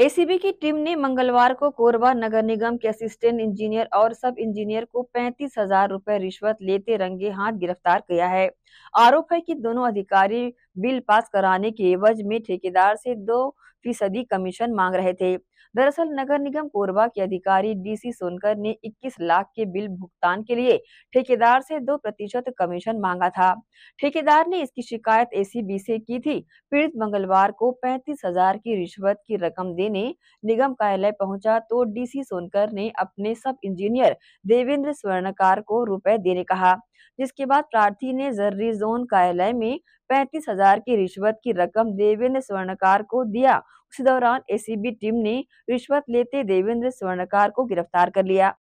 ACB की team ने मंगलवार को कोरबा नगर निगम के असिस्टेंट इंजीनियर और सब इंजीनियर को पैंतीस हजार रूपए रिश्वत लेते रंगे हाथ गिरफ्तार किया है आरोप है कि दोनों अधिकारी बिल पास कराने के एवज में ठेकेदार से दो फीसदी कमीशन मांग रहे थे दरअसल नगर निगम कोरबा के अधिकारी डीसी सोनकर ने 21 लाख के बिल भुगतान के लिए ठेकेदार से दो प्रतिशत कमीशन मांगा था ठेकेदार ने इसकी शिकायत एसीबी से की थी पीड़ित मंगलवार को पैंतीस हजार की रिश्वत की रकम देने निगम कार्यालय पहुंचा तो डीसी सोनकर ने अपने सब इंजीनियर देवेंद्र स्वर्णकार को रुपए देने कहा जिसके बाद प्रार्थी ने जर्री रोटरी जोन कार्यालय में पैंतीस हजार की रिश्वत की रकम देवेंद्र स्वर्णकार को दिया उसी दौरान एसीबी टीम ने रिश्वत लेते देवेंद्र स्वर्णकार को गिरफ्तार कर लिया